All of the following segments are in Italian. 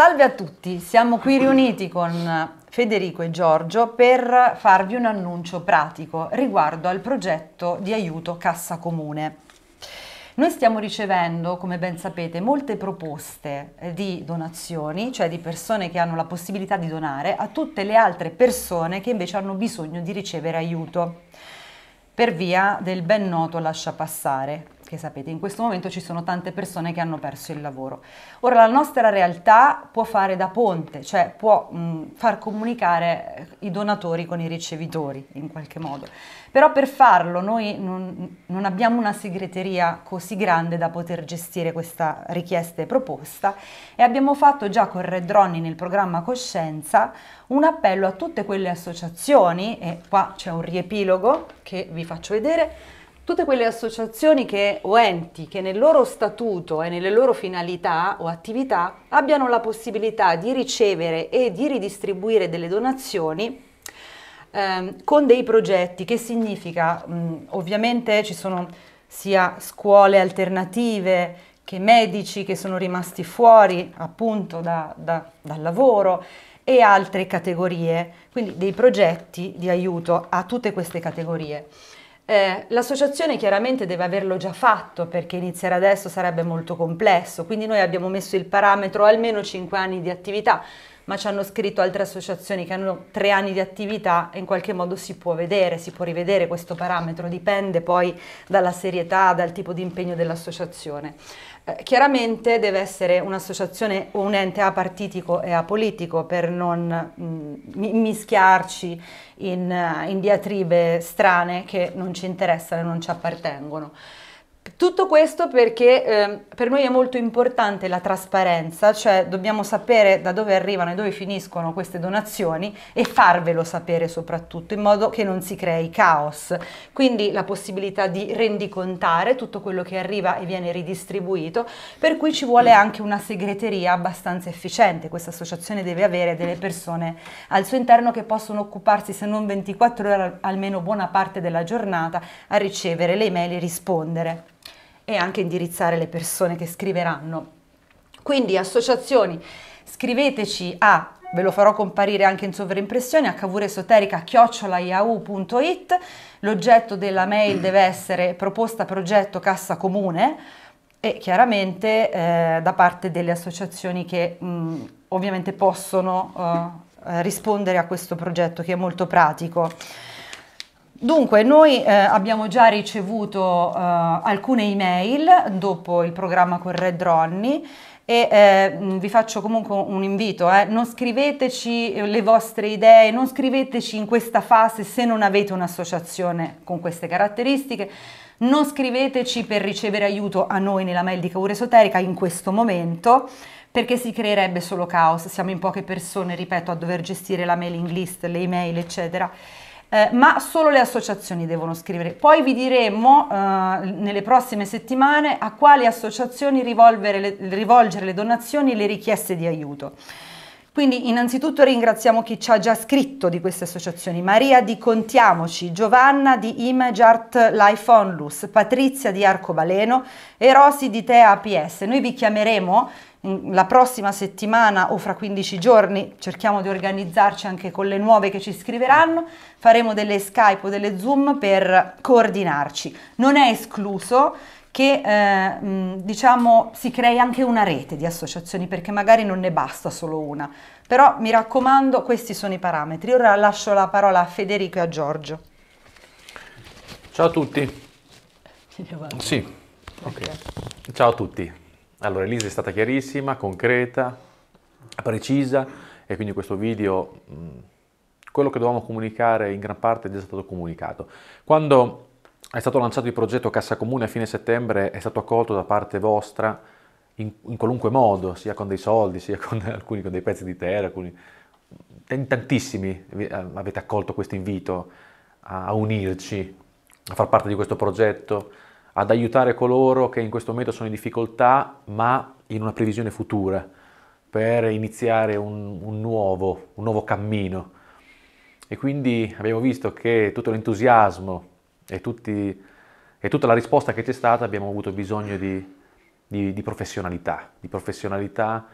Salve a tutti, siamo qui riuniti con Federico e Giorgio per farvi un annuncio pratico riguardo al progetto di aiuto Cassa Comune. Noi stiamo ricevendo, come ben sapete, molte proposte eh, di donazioni, cioè di persone che hanno la possibilità di donare a tutte le altre persone che invece hanno bisogno di ricevere aiuto per via del ben noto lascia passare che sapete, in questo momento ci sono tante persone che hanno perso il lavoro. Ora la nostra realtà può fare da ponte, cioè può mh, far comunicare eh, i donatori con i ricevitori in qualche modo. Però per farlo noi non, non abbiamo una segreteria così grande da poter gestire questa richiesta e proposta e abbiamo fatto già con Red Droni nel programma Coscienza un appello a tutte quelle associazioni e qua c'è un riepilogo che vi faccio vedere tutte quelle associazioni che, o enti che nel loro statuto e nelle loro finalità o attività abbiano la possibilità di ricevere e di ridistribuire delle donazioni ehm, con dei progetti, che significa mh, ovviamente ci sono sia scuole alternative che medici che sono rimasti fuori appunto da, da, dal lavoro e altre categorie, quindi dei progetti di aiuto a tutte queste categorie. Eh, l'associazione chiaramente deve averlo già fatto perché iniziare adesso sarebbe molto complesso, quindi noi abbiamo messo il parametro almeno 5 anni di attività ma ci hanno scritto altre associazioni che hanno tre anni di attività e in qualche modo si può vedere, si può rivedere questo parametro, dipende poi dalla serietà, dal tipo di impegno dell'associazione. Eh, chiaramente deve essere un'associazione o un ente apartitico e apolitico per non mh, mm, mischiarci in, in diatribe strane che non ci interessano e non ci appartengono. Tutto questo perché eh, per noi è molto importante la trasparenza, cioè dobbiamo sapere da dove arrivano e dove finiscono queste donazioni e farvelo sapere soprattutto in modo che non si crei caos. Quindi la possibilità di rendicontare tutto quello che arriva e viene ridistribuito, per cui ci vuole anche una segreteria abbastanza efficiente. Questa associazione deve avere delle persone al suo interno che possono occuparsi se non 24 ore almeno buona parte della giornata a ricevere le email e rispondere e anche indirizzare le persone che scriveranno. Quindi associazioni, scriveteci a ve lo farò comparire anche in sovraimpressione, a hvuresoterica.yahoo.it, l'oggetto della mail mm. deve essere proposta progetto cassa comune e chiaramente eh, da parte delle associazioni che mh, mm, ovviamente possono eh, rispondere a questo progetto che è molto pratico. Dunque, noi eh, abbiamo già ricevuto eh, alcune email dopo il programma con Red Ronnie e eh, vi faccio comunque un invito, eh. non scriveteci eh, le vostre idee, non scriveteci in questa fase se non avete un'associazione con queste caratteristiche, non scriveteci per ricevere aiuto a noi nella mail di Caura Esoterica in questo momento perché si creerebbe solo caos, siamo in poche persone, ripeto, a dover gestire la mailing list, le email, eccetera eh, ma solo le associazioni devono scrivere. Poi vi diremo eh, nelle prossime settimane a quali associazioni le, rivolgere le donazioni e le richieste di aiuto. Quindi innanzitutto ringraziamo chi ci ha già scritto di queste associazioni, Maria di Contiamoci, Giovanna di Image Art Life Onlus, Patrizia di Arcobaleno e Rosi di Tea APS. Noi vi chiameremo Mm, la prossima settimana o fra 15 giorni, cerchiamo di organizzarci anche con le nuove che ci scriveranno, faremo delle Skype o delle Zoom per coordinarci. Non è escluso che eh, mm, diciamo si crei anche una rete di associazioni perché magari non ne basta solo una. Però mi raccomando, questi sono i parametri. Ora lascio la parola a Federico e a Giorgio. Ciao a tutti. Sì. Okay. Ciao a tutti. Allora, Elisa è stata chiarissima, concreta, precisa e quindi questo video, quello che dovevamo comunicare in gran parte è già stato comunicato. Quando è stato lanciato il progetto Cassa Comune a fine settembre, è stato accolto da parte vostra in, in qualunque modo, sia con dei soldi, sia con alcuni con dei pezzi di terra, alcuni, tantissimi eh, avete accolto questo invito a unirci, a far parte di questo progetto ad aiutare coloro che in questo momento sono in difficoltà, ma in una previsione futura, per iniziare un, un, nuovo, un nuovo cammino. E quindi abbiamo visto che tutto l'entusiasmo e, tutti, e tutta la risposta che c'è stata abbiamo avuto bisogno di, di, di professionalità, di professionalità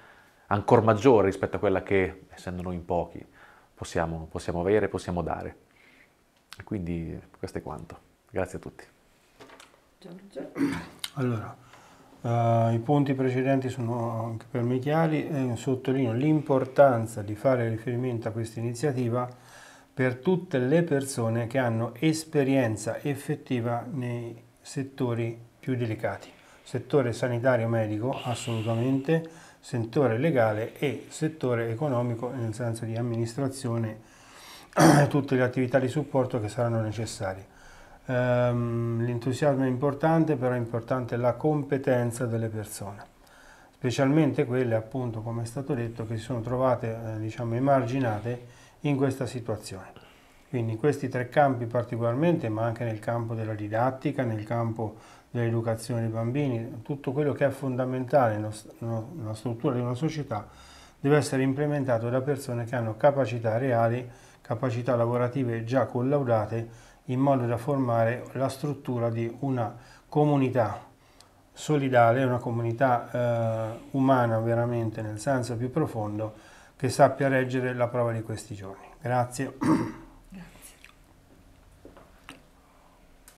ancora maggiore rispetto a quella che, essendo noi in pochi, possiamo, possiamo avere, possiamo dare. E Quindi questo è quanto. Grazie a tutti. Giorgio. Allora, eh, i punti precedenti sono anche per me chiari e sottolineo l'importanza di fare riferimento a questa iniziativa per tutte le persone che hanno esperienza effettiva nei settori più delicati. Settore sanitario medico assolutamente, settore legale e settore economico nel senso di amministrazione tutte le attività di supporto che saranno necessarie. Ehm, l'entusiasmo è importante, però è importante la competenza delle persone specialmente quelle appunto come è stato detto che si sono trovate eh, diciamo emarginate in questa situazione. Quindi in questi tre campi particolarmente, ma anche nel campo della didattica, nel campo dell'educazione dei bambini, tutto quello che è fondamentale nella struttura di una società deve essere implementato da persone che hanno capacità reali, capacità lavorative già collaudate in modo da formare la struttura di una comunità solidale, una comunità eh, umana veramente nel senso più profondo che sappia reggere la prova di questi giorni. Grazie.